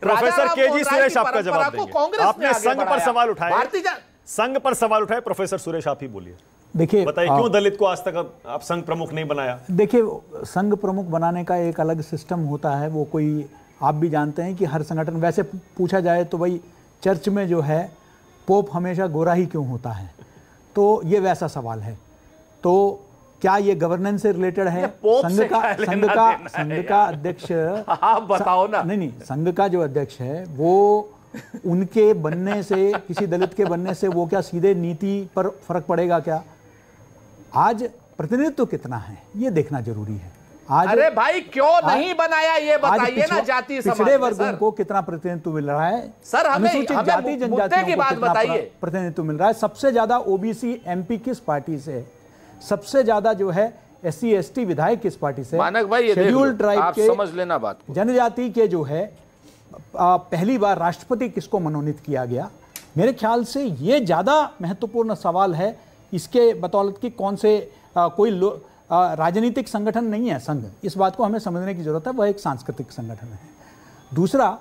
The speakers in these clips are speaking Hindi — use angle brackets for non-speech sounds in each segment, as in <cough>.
प्रोफेसर केजी सुरेश आपका जवाब देंगे आपने संघ पर सवाल उठाए संघ पर सवाल उठाए प्रोफेसर सुरेश आप ही बोलिए देखिए बताइए क्यों दलित को आज तक आप संघ प्रमुख नहीं बनाया देखिए संघ प्रमुख बनाने का एक अलग सिस्टम होता है वो कोई आप भी जानते हैं कि हर संगठन वैसे पूछा जाए तो भाई चर्च में जो है पोप हमेशा गोरा ही क्यों होता है तो ये वैसा सवाल है तो क्या ये गवर्नेंस से रिलेटेड है संघ का संघ का संघ का अध्यक्ष <laughs> आप बताओ ना नहीं नहीं संघ का जो अध्यक्ष है वो उनके बनने से किसी दलित के बनने से वो क्या सीधे नीति पर फर्क पड़ेगा क्या आज प्रतिनिधित्व कितना है ये देखना जरूरी है आज अरे भाई क्यों आ, नहीं बनाया ये बताइए ना जाति पिछड़े वर्गों को कितना प्रतिनिधित्व मिल रहा है सर हमें हमें जाति जनजाति की बात बताइए प्रतिनिधित्व मिल रहा है सबसे ज्यादा ओबीसी एमपी किस पार्टी से है सबसे ज्यादा जो है एस सी विधायक किस पार्टी से मानक भाई शेड्यूल ट्राइब के समझ लेना बात जनजाति के जो है पहली बार राष्ट्रपति किसको मनोनीत किया गया मेरे ख्याल से ये ज़्यादा महत्वपूर्ण सवाल है इसके बतौलत की कौन से आ, कोई राजनीतिक संगठन नहीं है संघ इस बात को हमें समझने की ज़रूरत है वह एक सांस्कृतिक संगठन है दूसरा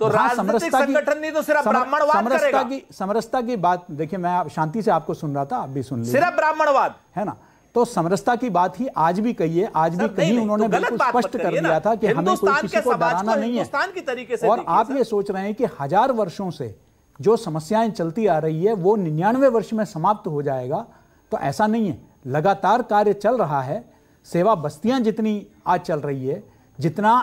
तो हाँ, राजनीतिक संगठन नहीं तो सिर्फ ब्राह्मणवाद करेगा की समरसता की बात देखिए मैं शांति से आपको सुन रहा था आप भी सुन लीजिए सिर्फ ब्राह्मणवाद है ना तो समरसता की बात ही आज भी कही है आज भी कहीं उन्होंने तो बिल्कुल स्पष्ट कर दिया था कि हमें कोई किसी को डराना नहीं है की तरीके से और आप ये सोच रहे हैं कि हजार वर्षों से जो समस्याएं चलती आ रही है वो निन्यानवे वर्ष में समाप्त हो जाएगा तो ऐसा नहीं है लगातार कार्य चल रहा है सेवा बस्तियां जितनी आज चल रही है जितना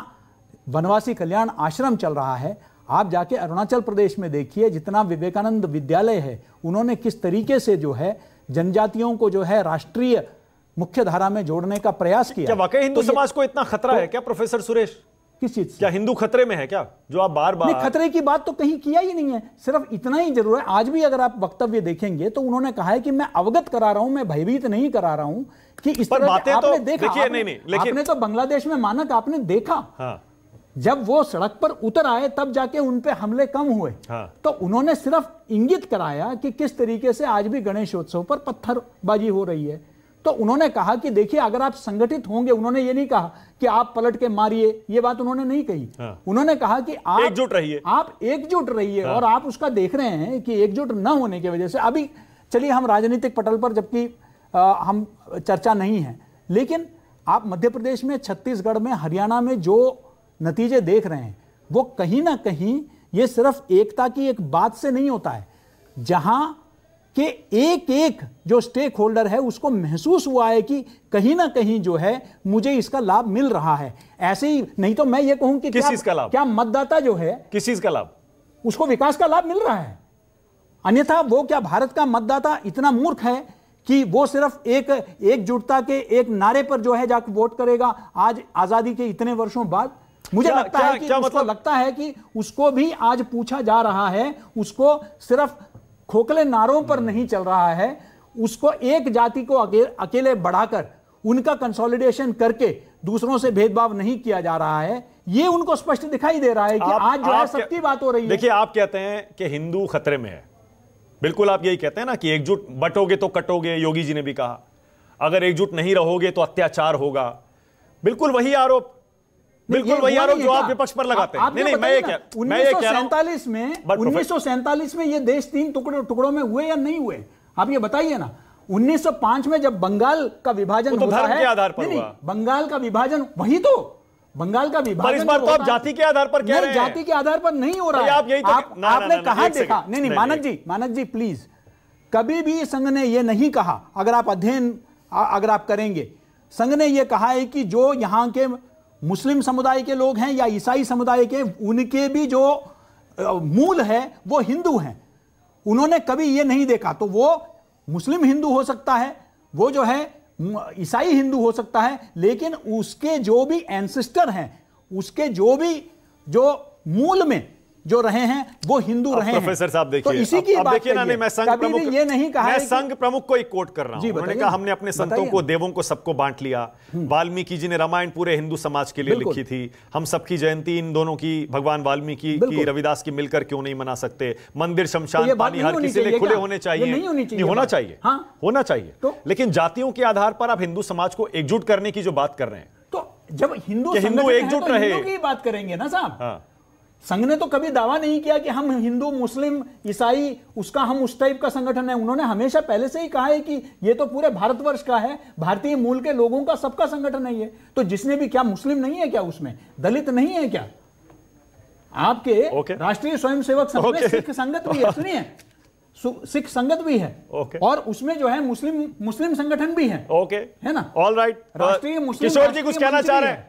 वनवासी कल्याण आश्रम चल रहा है आप जाके अरुणाचल प्रदेश में देखिए जितना विवेकानंद विद्यालय है उन्होंने किस तरीके से जो है जनजातियों को जो है राष्ट्रीय मुख्य धारा में जोड़ने का प्रयास किया क्या वाकई हिंदू तो समाज को इतना खतरा तो, है क्या प्रोफेसर सुरेश किस चीज क्या हिंदू खतरे में है क्या जो आप बार बार खतरे की बात तो कहीं किया ही नहीं है सिर्फ इतना ही जरूर है आज भी अगर आप वक्तव्य देखेंगे तो उन्होंने कहा है कि मैं अवगत करा रहा हूं मैं भयभीत नहीं करा रहा हूं कि इस पर बातें तो देखा नहीं नहीं लेकिन तो बांग्लादेश में मानक आपने देखा हाँ। जब वो सड़क पर उतर आए तब जाके उन पे हमले कम हुए हाँ। तो उन्होंने सिर्फ इंगित कराया कि किस तरीके से आज भी गणेशोत्सव पर पत्थरबाजी हो रही है तो उन्होंने कहा कि देखिए अगर आप संगठित होंगे उन्होंने ये नहीं कहा कि आप पलट के मारिए ये बात उन्होंने नहीं कही हाँ। उन्होंने कहा कि आप एकजुट रहिए आप एकजुट रहिए हाँ। और आप उसका देख रहे हैं कि एकजुट न होने की वजह से अभी चलिए हम राजनीतिक पटल पर जबकि हम चर्चा नहीं है लेकिन आप मध्य प्रदेश में छत्तीसगढ़ में हरियाणा में जो नतीजे देख रहे हैं वो कहीं ना कहीं ये सिर्फ एकता की एक बात से नहीं होता है जहां के एक एक जो स्टेक होल्डर है उसको महसूस हुआ है कि कहीं ना कहीं जो है मुझे इसका लाभ मिल रहा है ऐसे ही नहीं तो मैं ये कहूं कि किस का लाभ क्या मतदाता जो है किस चीज का लाभ उसको विकास का लाभ मिल रहा है अन्यथा वो क्या भारत का मतदाता इतना मूर्ख है कि वो सिर्फ एक एकजुटता के एक नारे पर जो है जाकर वोट करेगा आज आजादी के इतने वर्षों बाद मुझे क्या, लगता क्या, है कि क्या मतलब लगता है कि उसको भी आज पूछा जा रहा है उसको सिर्फ खोखले नारों पर हम्म। नहीं चल रहा है उसको एक जाति को अकेले बढ़ाकर उनका कंसोलिडेशन करके दूसरों से भेदभाव नहीं किया जा रहा है ये उनको स्पष्ट दिखाई दे रहा है कि आप, आज जो है सबकी बात हो रही है देखिए आप कहते हैं कि हिंदू खतरे में है बिल्कुल आप यही कहते हैं ना कि एकजुट बटोगे तो कटोगे योगी जी ने भी कहा अगर एकजुट नहीं रहोगे तो अत्याचार होगा बिल्कुल वही आरोप बिल्कुल वही आरोप जो आप विपक्ष पर लगाते हैं नहीं नहीं मैं ये क्या मैं ये कह रहा हूं में उन्नीस में ये देश तीन टुकड़ों टुकड़ों में हुए या नहीं हुए आप ये बताइए ना 1905 में जब बंगाल का विभाजन तो धर्म के आधार पर नहीं, हुआ। बंगाल का विभाजन वही तो बंगाल का विभाजन इस बार तो आप जाति के आधार पर क्या जाति के आधार पर नहीं हो रहा है आप यही तो- आप, आपने कहा देखा नहीं नहीं मानक जी मानक जी प्लीज कभी भी संघ ने यह नहीं कहा अगर आप अध्ययन अगर आप करेंगे संघ ने यह कहा है कि जो यहां के मुस्लिम समुदाय के लोग हैं या ईसाई समुदाय के उनके भी जो मूल है वो हिंदू हैं उन्होंने कभी ये नहीं देखा तो वो मुस्लिम हिंदू हो सकता है वो जो है ईसाई हिंदू हो सकता है लेकिन उसके जो भी एंसिस्टर हैं उसके जो भी जो मूल में जो रहे हैं वो हिंदू रहे प्रोफेसर साहब तो देखिए तो इसी की बात ना नहीं मैं संघ प्रमुख ये नहीं कहा मैं संघ प्रमुख को एक कोट कर रहा हूं उन्होंने कहा हमने अपने संतों को देवों को सबको बांट लिया हम्म। वाल्मीकि जी ने रामायण पूरे हिंदू समाज के लिए लिखी थी हम सबकी जयंती इन दोनों की भगवान वाल्मीकि की रविदास की मिलकर क्यों नहीं मना सकते मंदिर तो शमशान पानी हर किसी लिए खुले होने चाहिए होना चाहिए हाँ। होना चाहिए तो लेकिन जातियों के आधार पर आप हिंदू समाज को एकजुट करने की जो बात कर रहे हैं तो जब हिंदू हिंदू एकजुट रहे बात करेंगे ना साहब हाँ। संघ ने तो कभी दावा नहीं किया कि हम हिंदू मुस्लिम ईसाई उसका हम उस टाइप का संगठन है उन्होंने हमेशा पहले से ही कहा है कि ये तो पूरे भारतवर्ष का है भारतीय मूल के लोगों का सबका संगठन है ये तो जिसने भी क्या मुस्लिम नहीं है क्या उसमें दलित नहीं है क्या आपके okay. राष्ट्रीय स्वयंसेवक संघ okay. सिख संगत भी है <laughs> सुनिए सिख संगत भी है okay. और उसमें जो है मुस्लिम मुस्लिम संगठन भी है ओके okay. है ना ऑल राइट राष्ट्रीय मुस्लिम किशोर जी कुछ कहना चाह रहे हैं